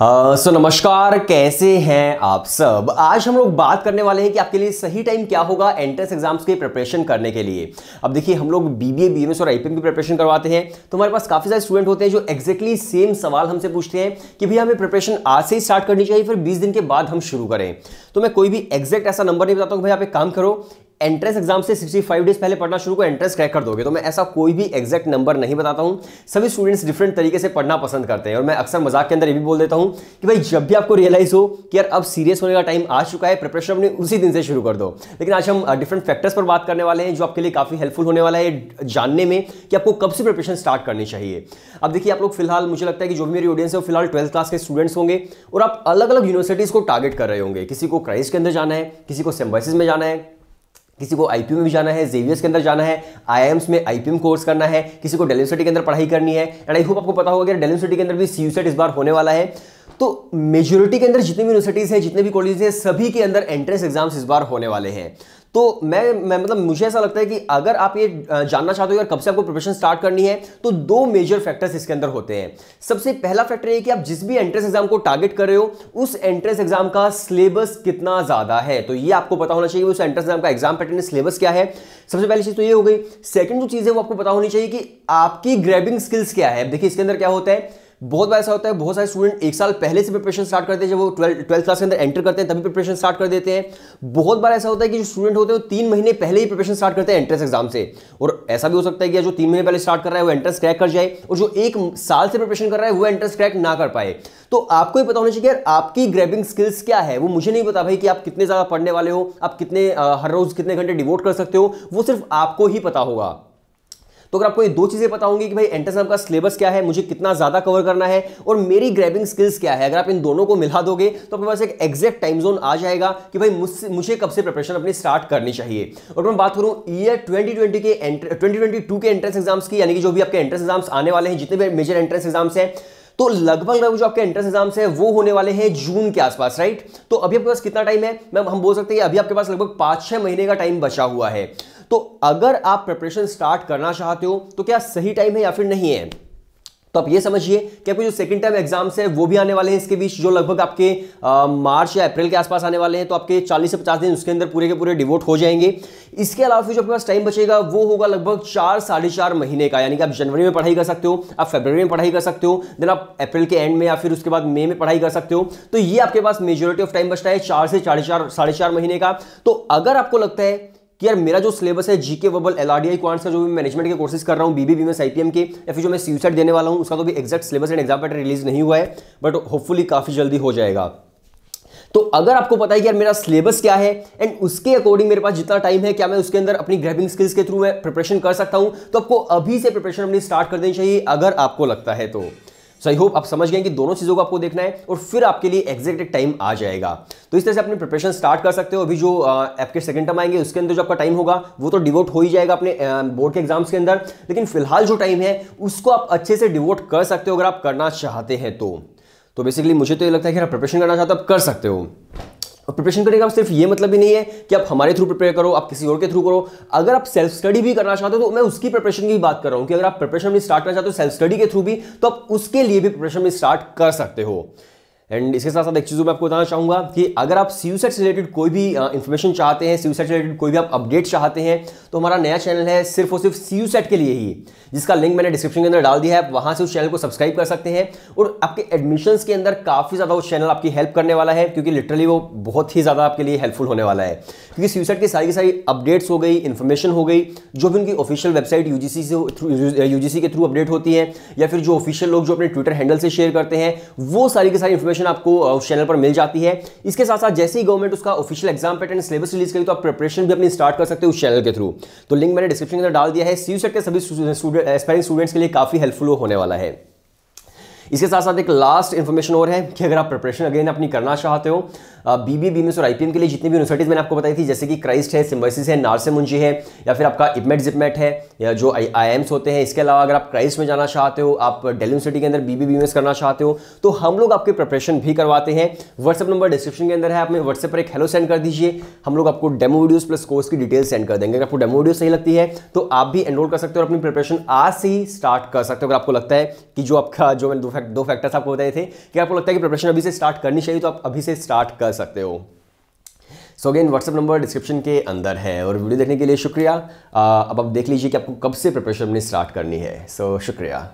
हाँ, सो uh, so, नमस्कार कैसे हैं आप सब आज हम लोग बात करने वाले हैं कि आपके लिए सही टाइम क्या होगा एंट्रेंस एग्जाम्स के प्रिपरेशन करने के लिए अब देखिए हम लोग बीबीए बीएमएस और आईपीएम की प्रिपरेशन करवाते हैं तो हमारे पास काफ़ी सारे स्टूडेंट होते हैं जो एक्जैक्टली सेम सवाल हमसे पूछते हैं कि भैया हमें प्रिपरेशन आज से ही स्टार्ट करनी चाहिए फिर बीस दिन के बाद हम शुरू करें तो मैं कोई भी एग्जैक्ट ऐसा नंबर नहीं बताता हूँ भाई आप एक काम करो एंट्रेंस एग्जाम से 65 डेज पहले पढ़ना शुरू को एंट्रेंस क्रैक कर दोगे तो मैं ऐसा कोई भी एग्जैक्ट नंबर नहीं बताता हूं सभी स्टूडेंट्स डिफरेंट तरीके से पढ़ना पसंद करते हैं और मैं अक्सर मजाक के अंदर ये भी बोल देता हूं कि भाई जब भी आपको रियलाइज हो कि यार अब सीरियस होने का टाइम आ चुका है प्रिपरेशन अपने उसी दिन से शुरू कर दो लेकिन आज हम डिफरेंट फैक्टर्स पर बात करने वाले हैं जो आपके लिए काफ़ी हेल्पफुल होने वाला है जानने में कि आपको कब से प्रिपरेशन स्टार्ट करनी चाहिए अब देखिए आप लोग फिलहाल मुझे लगता है कि जो भी मेरी ऑडियंस है वो फिलहाल ट्वेल्थ क्लास के स्टूडेंट्स होंगे और आप अलग अलग यूनिवर्सिटीज़ को टारगेट कर रहे होंगे किसी को क्राइस्ट के अंदर जाना है किसी को सेम्बाइसिस में जाना है किसी को आई में भी जाना है जेवियस के अंदर जाना है आई में आई कोर्स करना है किसी को डेल के अंदर पढ़ाई करनी है एंड आई होप आपको पता होगा कि डेल के अंदर भी सी इस बार होने वाला है तो मेजोरिटी के अंदर जितनी भी यूनिवर्सिटीज़ हैं जितने भी कॉलेज हैं सभी के अंदर एंट्रेंस एग्जाम्स इस बार होने वाले हैं तो मैं मैं मतलब मुझे ऐसा लगता है कि अगर आप ये जानना चाहते हो यार कब से आपको प्रिपरेशन स्टार्ट करनी है तो दो मेजर फैक्टर्स इसके अंदर होते हैं सबसे पहला फैक्टर ये कि आप जिस भी एंट्रेंस एग्जाम को टारगेट कर रहे हो उस एंट्रेंस एग्जाम का सिलेबस कितना ज़्यादा है तो ये आपको पता होना चाहिए उस एंट्रेंस एग्जाम का एग्जाम पैटर्न सिलेबस क्या है सबसे पहली चीज़ तो ये हो गई सेकेंड जो चीज़ है वो आपको पता होनी चाहिए कि आपकी ग्रैबिंग स्किल्स क्या है देखिए इसके अंदर क्या होता है बहुत बार ऐसा होता है बहुत सारे स्टूडेंट एक साल पहले से प्रिपरेशन स्टार्ट करते हैं जब वो ट्वेल्थ ट्वेल्थ क्लास के अंदर एंटर करते हैं तभी प्रिपरेशन स्टार्ट कर देते हैं बहुत बार ऐसा होता है कि जो स्टूडेंट होते हैं वो तीन महीने पहले ही प्रिपरेशन स्टार्ट करते हैं एंट्रेंस एग्जाम से और ऐसा भी हो सकता है कि जो तीन महीने पहले स्टार्ट कर रहा है वो एंट्रेंस क्रैक कर जाए और जो एक साल से प्रिपरेशन कर रहा है वो एंट्रेंस क्रैक ना कर पाए तो आपको ही पता होना चाहिए आपकी ग्रैबिंग स्किल्स क्या है वो मुझे नहीं पता भाई कि आप कितने ज़्यादा पढ़ने वाले हो आप कितने हर रोज़ कितने घंटे डिवोट कर सकते हो वो सिर्फ आपको ही पता होगा तो अगर आपको ये दो चीज़ें पता होंगी कि भाई एंट्रेंस का सिलेबस क्या है मुझे कितना ज़्यादा कवर करना है और मेरी ग्रैबिंग स्किल्स क्या है अगर आप इन दोनों को मिला दोगे तो आपके पास एक एग्जैक्ट टाइम जोन आ जाएगा कि भाई मुझे कब से प्रिपरेशन अपनी स्टार्ट करनी चाहिए और मैं बात करूं ईयर ट्वेंटी के ट्वेंटी के एंट्रेंस एग्जाम्स की यानी कि जो भी आपके एंट्रेंस एग्जाम्स आने वाले हैं जितने भी मेजर एंट्रेंस एग्जाम्स हैं तो लगभग लगभग जो आपके एंट्रेंस एग्जाम्स है वो होने वाले हैं जून के आसपास राइट तो अभी आपके पास कितना टाइम है मैम हम बोल सकते हैं अभी आपके पास लगभग पाँच छः महीने का टाइम बचा हुआ है तो अगर आप प्रिपरेशन स्टार्ट करना चाहते हो तो क्या सही टाइम है या फिर नहीं है तो आप ये समझिए कि आपके जो सेकंड टर्म एग्जाम्स है वो भी आने वाले हैं इसके बीच जो लगभग आपके आ, मार्च या अप्रैल के आसपास आने वाले हैं तो आपके 40 से 50 दिन उसके अंदर पूरे के पूरे डिवोट हो जाएंगे इसके अलावा फिर जो आपके पास टाइम बचेगा वो होगा लगभग चार साढ़े चार महीने का यानी कि आप जनवरी में पढ़ाई कर सकते हो आप फेब्रवरी में पढ़ाई कर सकते हो देन आप अप्रैल के एंड में या फिर उसके बाद मई में पढ़ाई कर सकते हो तो ये आपके पास मेजोरिटी ऑफ टाइम बचता है चार से साढ़े चार महीने का तो अगर आपको लगता है कि यार मेरा जो सिलेबस है GK verbal L R D I का जो भी मैनेजमेंट के कोर्सेज कर रहा हूँ बीबी बीएमएस आईपीएम के या फिर जो मैं सीयूसेट देने वाला हूँ उसका तो भी exact syllabus and exam pattern release नहीं हुआ है बट होपफुली काफ़ी जल्दी हो जाएगा तो अगर आपको पता है कि यार मेरा सिलेबस क्या है एंड उसके अकॉर्डिंग मेरे पास जितना टाइम है क्या मैं उसके अंदर अपनी ग्रैबिंग स्किल्स के थ्रू मैं प्रिपरेशन कर सकता हूं तो आपको अभी से प्रिपरेशन अपनी स्टार्ट कर देनी चाहिए अगर आपको लगता है तो सो आई होप आप समझ गए कि दोनों चीज़ों को आपको देखना है और फिर आपके लिए एग्जैक्ट टाइम आ जाएगा तो इस तरह से अपने प्रिपरेशन स्टार्ट कर सकते हो अभी जो आपके सेकंड टर्म आएंगे उसके अंदर जो आपका टाइम होगा वो तो डिवोट हो ही जाएगा अपने बोर्ड के एग्जाम्स के अंदर लेकिन फिलहाल जो टाइम है उसको आप अच्छे से डिवोट कर सकते हो अगर आप करना चाहते हैं तो तो बेसिकली मुझे तो ये लगता है कि आप प्रिपरेशन करना चाहते हो आप कर सकते हो और प्रिपरेशन करने का सिर्फ ये मतलब ही नहीं है कि आप हमारे थ्रू प्रिपेयर करो आप किसी और के थ्रू करो अगर आप सेल्फ स्टडी भी करना चाहते हो तो मैं उसकी प्रिपरेशन की बात कर रहा हूँ कि अगर आप प्रिपरेशन भी स्टार्ट करना चाहते हो सेल्फ स्टडी के थ्रू भी तो आप उसके लिए भी प्रिपरेशन में स्टार्ट कर सकते हो एंड इसके साथ साथ एक चीज़ मैं आपको बताना चाहूँगा कि अगर आप सी सेट से रिलेटेड कोई भी इन्फॉर्मेशन चाहते हैं सी सेट से रिलेटेड कोई भी आप अपडेट चाहते हैं तो हमारा नया चैनल है सिर्फ और सिर्फ सी सेट के लिए ही जिसका लिंक मैंने डिस्क्रिप्शन के अंदर डाल दिया है आप वहाँ से उस चैनल को सब्सक्राइब कर सकते हैं और आपके एडमिशन्स के अंदर काफ़ी ज़्यादा वो चैनल आपकी हेल्प करने वाला है क्योंकि लिटरली वो बहुत ही ज़्यादा आपके लिए हेल्पफुल होने वाला है क्योंकि सी सेट की सारी की सारी अपडेट्स हो गई इन्फॉर्मेशन हो गई जो भी उनकी ऑफिशियल वेबसाइट यू से यू के थ्रू अपडेट होती है या फिर जो ऑफिशियल लोग जो अपने ट्विटर हैंडल से शेयर करते हैं वो सारी की सारी इन्फॉर्मेशन नोटिफिकेशन आपको उस चैनल पर मिल जाती है इसके साथ साथ जैसे ही गवर्नमेंट उसका official exam pattern syllabus release करेगी तो आप प्रिपरेशन भी अपनी स्टार्ट कर सकते हो उस चैनल के थ्रू तो लिंक मैंने डिस्क्रिप्शन के अंदर डाल दिया है सी सेट के सभी एस्पायरिंग स्टूडेंट्स के लिए काफ़ी हेल्पफुल होने वाला है इसके साथ साथ एक लास्ट इन्फॉर्मेशन और है कि अगर आप प्रिपरेशन अगेन अपनी करना चाहते हो बीबी बी और आईपीएम के लिए जितनी भी यूनिवर्सिटीज़ मैंने आपको बताई थी जैसे कि क्राइस्ट है सिम्बोसिस है नारसे मुंजी है या फिर आपका इपमेट जिपमेट है या जो आई होते हैं इसके अलावा अगर आप क्राइस्ट में जाना चाहते हो आप डेली यूनिवर्सिटी के अंदर बीबी बी करना चाहते हो तो हम लोग आपकी प्रिपरेशन भी करवाते हैं व्हाट्सअप नंबर डिस्क्रिप्शन के अंदर है आप व्हाट्सएप पर एक हेलो सेंड कर दीजिए हम लोग आपको डेमो वीडियोज प्लस कोर्स की डिटेल सेंड कर देंगे अगर आपको डेमो वीडियो सही लगती है तो आप भी एनरोल कर सकते हो और अपनी प्रिपरेशन आज से ही स्टार्ट कर सकते हो अगर आपको लगता है कि जो आपका जो मैंने दो फैक्ट दो फैक्टर्स आपको बताए थे कि आपको लगता है कि प्रिपरेशन अभी से स्टार्ट करनी चाहिए तो आप अभी से स्टार्ट कर सकते हो so again WhatsApp number description के अंदर है और वीडियो देखने के लिए शुक्रिया अब आप देख लीजिए कि आपको कब से प्रिपरेशन अपनी स्टार्ट करनी है सो so, शुक्रिया